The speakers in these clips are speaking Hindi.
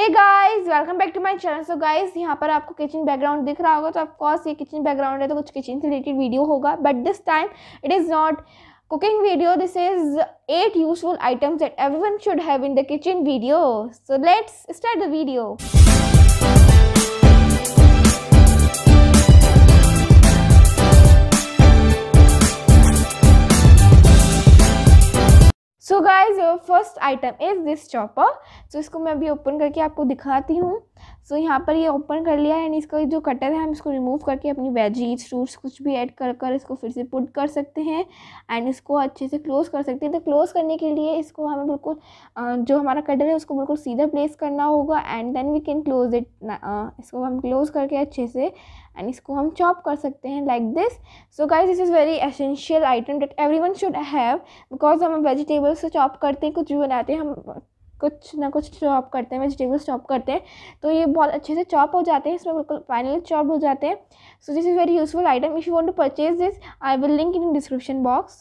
Hey guys welcome back to my channel so guys यहाँ पर आपको किचन बैकग्राउंड दिख रहा होगा तो ऑफ कोर्स ये किचन बैकग्राउंड है तो कुछ किचन से रिलेटेड वीडियो होगा but this time it is not cooking video this is eight useful items that everyone should have in the kitchen video so let's start the video so guys your first item is this chopper so तो इसको मैं अभी ओपन करके आपको दिखाती हूँ सो यहाँ पर ये ओपन कर लिया है एंड इसका जो कटर है हम इसको रिमूव करके अपनी वेजीज फ्रूट्स कुछ भी ऐड कर कर इसको फिर से पुट कर सकते हैं एंड इसको अच्छे से क्लोज़ कर सकते हैं तो क्लोज़ करने के लिए इसको हमें बिल्कुल जो हमारा कटर है उसको बिल्कुल सीधा प्लेस करना होगा and then we can close it इसको हम क्लोज़ करके अच्छे से एंड इसको हम चॉप कर सकते हैं like this so guys this is very essential item that everyone should have because हम वेजिटेबल्स से चॉप करते हैं कुछ भी बनाते हैं हम कुछ ना कुछ चॉप करते हैं वेजिटेबल्स चॉप करते हैं तो ये बहुत अच्छे से चॉप हो जाते हैं इसमें बिल्कुल फाइनली चॉप हो जाते हैं so this is very useful item if you want to purchase this I will link in description box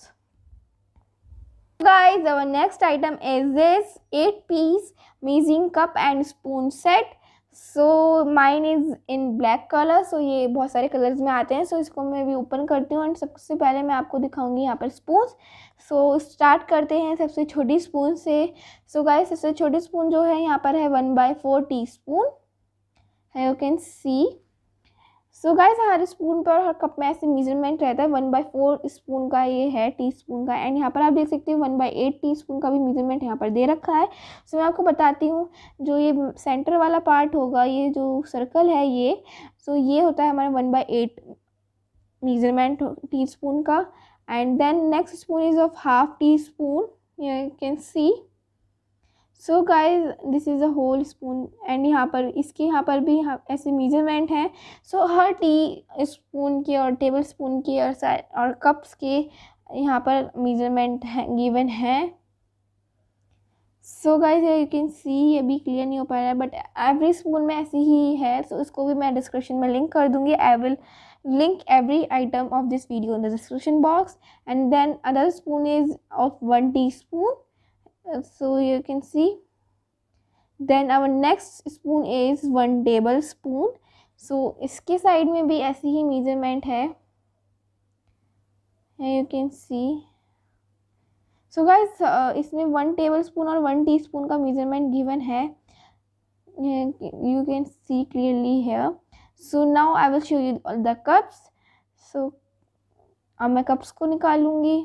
guys our next item is this eight piece amazing cup and spoon set so mine is in black colour so ये बहुत सारे कलर्स में आते हैं सो so, इसको मैं भी ओपन करती हूँ एंड सबसे पहले मैं आपको दिखाऊंगी यहाँ पर स्पून सो so, स्टार्ट करते हैं सबसे छोटी स्पून से सो so, सबसे छोटी स्पून जो है यहाँ पर है one by four teaspoon you can see so so guys हर स्पून पर हर कप में ऐसे मेजरमेंट रहता है वन बाई फोर स्पून का ये है टी स्पून का एंड यहाँ पर आप देख सकते हो one by eight teaspoon का भी मेजरमेंट यहाँ पर दे रखा है सो so, मैं आपको बताती हूँ जो ये सेंटर वाला पार्ट होगा ये जो सर्कल है ये सो so, ये होता है हमारा one by eight measurement teaspoon का and then next spoon is of half teaspoon can see so guys this is a whole spoon and यहाँ पर इसके यहाँ पर भी हाँ, ऐसे मेजरमेंट हैं सो so, हर टी स्पून के और टेबल स्पून के और और कप्स के यहाँ पर मेजरमेंट है गिवन है so guys you can see ये भी क्लियर नहीं हो पा रहा है बट एवरी स्पून में ऐसी ही है सो so इसको भी मैं डिस्क्रिप्शन में लिंक कर दूँगी I will every item of this video in the description box and then other spoon is of one teaspoon so you can see then our next spoon is one tablespoon so इसके साइड में भी ऐसी ही मेजरमेंट है you can see so guys इसमें वन टेबल स्पून और वन टीस्पून का मेजरमेंट गिवन है you can see clearly here so now I will show you the cups so अब मैं कप्स को निकालूंगी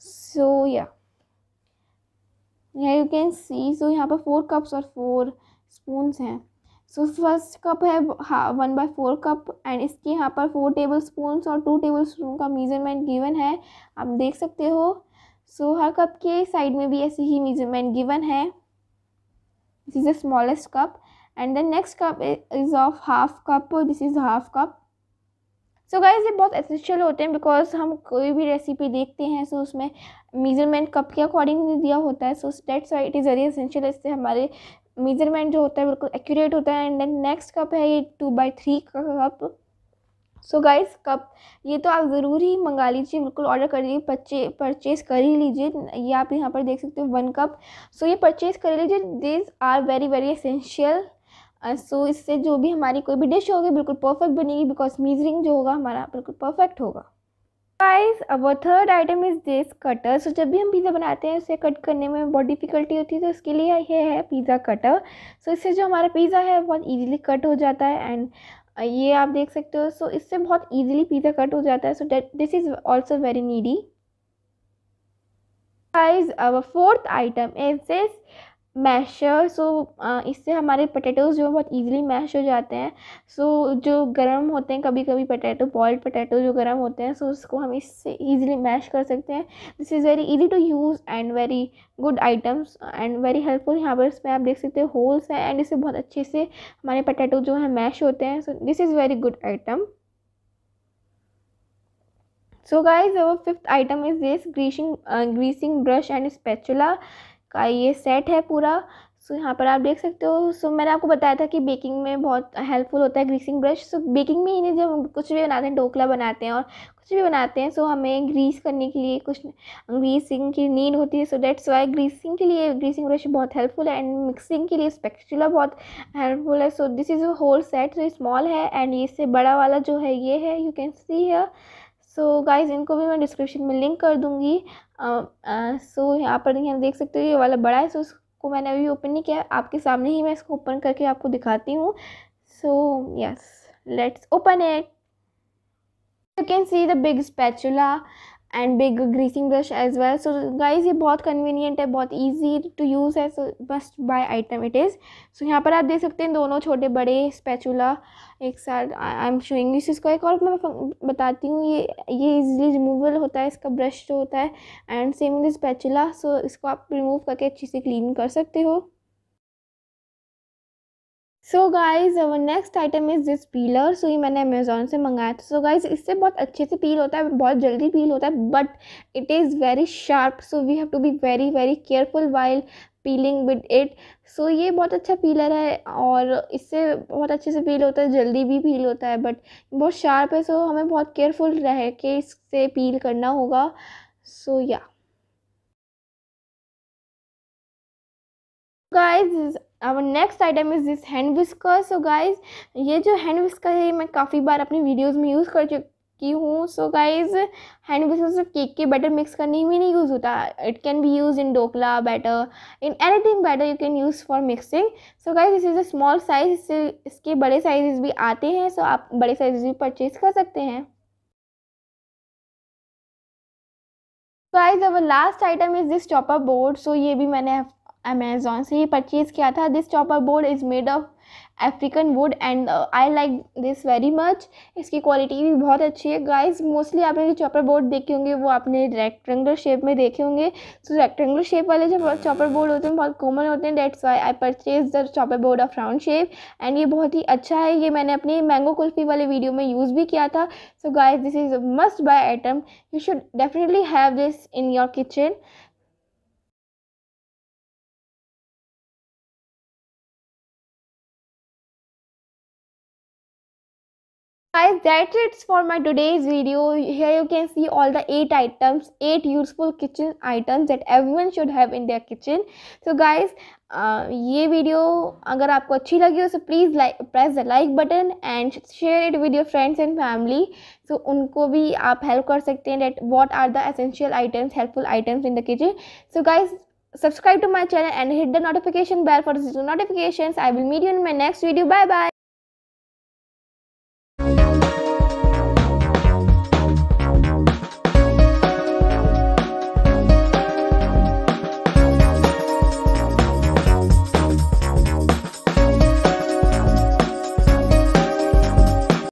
सो so, या yeah. You can see so यहाँ पर फोर कप्स और फोर स्पून हैं सो फर्स्ट कप है one by four cup and इसके यहाँ पर फोर टेबल स्पून और टू टेबल स्पून का मेजरमेंट गिवन है आप देख सकते हो सो so, हर कप के साइड में भी ऐसे ही मेजरमेंट गिवन है this is the smallest cup and the next cup is of half cup this is half cup so so guys ये बहुत एसेंशियल होते हैं बिकॉज हम कोई भी रेसिपी देखते हैं सो so उसमें मेजरमेंट कप के अकॉर्डिंग दिया होता है so that's why it is very essential इससे हमारे मेजरमेंट जो होता है बिल्कुल एक्यूरेट होता है एंड देन नेक्स्ट कप है ये two by three cup so guys cup ये तो आप ज़रूर ही मंगा लीजिए बिल्कुल ऑर्डर कर लीजिए परचे परचेज़ कर ही लीजिए ये आप यहाँ पर देख सकते हो वन कप सो so, ये परचेज़ कर लीजिए these are very very essential so uh, so, इससे जो भी हमारी कोई भी डिश होगी बिल्कुल परफेक्ट बनेगी बिकॉज मीजरिंग जो होगा हमारा बिल्कुल परफेक्ट होगा गाइस अब third item is this cutter so जब भी हम पिज़्ज़ा बनाते हैं उसे कट करने में बहुत डिफिकल्टी होती है तो उसके लिए ये है पिज़्ज़ा कटर सो इससे जो हमारा पिज़्ज़ा है बहुत ईजिली कट हो जाता है एंड uh, ये आप देख सकते हो सो so, इससे बहुत ईजिली पिज़्ज़ा कट हो जाता है so this is also very needy guys our fourth item is this masher so इससे हमारे पटेटोज़ जो है बहुत इजीली मैश हो जाते हैं सो so, जो गर्म होते हैं कभी कभी पटेटो बॉयल्ड पटेटो जो गर्म होते हैं सो so उसको हम इससे इजीली मैश कर सकते हैं this is very easy to use and very good items and very helpful यहाँ पर इसमें आप देख सकते हैं होल्स हैं एंड इससे बहुत अच्छे से हमारे पटेटो जो है मैश होते हैं so this is very good item so guys our fifth item is this greasing greasing brush and spatula का ये सेट है पूरा सो यहाँ पर आप देख सकते हो सो मैंने आपको बताया था कि बेकिंग में बहुत हेल्पफुल होता है ग्रीसिंग ब्रश सो बेकिंग में ही नहीं जब कुछ भी बनाते हैं ढोकला बनाते हैं और कुछ भी बनाते हैं सो हमें ग्रीस करने के लिए कुछ ग्रीसिंग की नीड होती है सो डेट्स वाई ग्रीसिंग के लिए ग्रीसिंग ब्रश बहुत हेल्पफुल है एंड मिक्सिंग के लिए स्पेक्चुला बहुत हेल्पफुल है so this is a whole set so small है एंड इससे बड़ा वाला जो है ये है यू कैन सी है सो गाइज इनको भी मैं डिस्क्रिप्शन में लिंक कर दूँगी सो यहाँ पर देखिए देख सकते हो ये वाला बड़ा है सो उसको मैंने अभी ओपन नहीं किया आपके सामने ही मैं इसको ओपन करके आपको दिखाती हूँ so yes let's open it you can see the big spatula and big greasing brush as well so guys ये बहुत कन्वीनियंट है बहुत ईजी टू यूज़ है so must buy item it is so यहाँ पर आप देख सकते हैं दोनों छोटे बड़े स्पैचुला एक साथ आई एम शोइंग इस इसका एक और मैं बताती हूँ ये ये इजीली रिमूवल होता है इसका ब्रश जो होता है and same with spatula so इसको आप रिमूव करके अच्छे से क्लीन कर सकते हो so guys our next item is this peeler so ये मैंने अमेजोन से मंगाया था सो गाइज इससे बहुत अच्छे से पील होता है बहुत जल्दी पील होता है but it is very sharp so we have to be very very careful while peeling with it so ये बहुत अच्छा पीलर है और इससे बहुत अच्छे से पील होता है जल्दी भी पील होता है बट बहुत शार्प है सो so हमें बहुत केयरफुल रह के इससे पील करना होगा सो so, या yeah. गाइज अब next item is this hand whisker so guys ये जो हैंड विस्कर है मैं काफ़ी बार अपनी वीडियोस में यूज़ कर चुकी हूँ सो गाइज हैंड विस्कर सिर्फ केक के बैटर मिक्स करने में नहीं यूज़ होता it can be use in dhokla batter in anything batter you can use for mixing so guys this is a small size इससे इसके बड़े साइज भी आते हैं सो so आप बड़े साइज भी परचेज़ कर सकते हैं guys our last item is this chopper board so ये भी मैंने अमेजोन से ही परचेज़ किया था this chopper board is made of African wood and I like this very much इसकी क्वालिटी भी बहुत अच्छी है गाइज मोस्टली आपने जो चॉपर बोर्ड देखे होंगे वो आपने रेक्टेंगुलर शेप में देखे होंगे सो रेक्टेंगुलर शेप वाले जो चॉपर बोर्ड होते हैं बहुत कॉमन होते हैं that's why I purchase the chopper board of round shape and ये बहुत ही अच्छा है ये मैंने अपनी मैंगो कुल्फी वाले वीडियो में यूज़ भी किया था so guys this is must buy item you should definitely have this in your kitchen guys that's it for my today's video here you can see all the eight items eight useful kitchen items that everyone should have in their kitchen so guys uh ye video agar aapko achhi lagi ho, so please press the like button and share it with your friends and family so unko bhi aap help kar sakte that what are the essential items helpful items in the kitchen so guys subscribe to my channel and hit the notification bell for the notifications i will meet you in my next video bye bye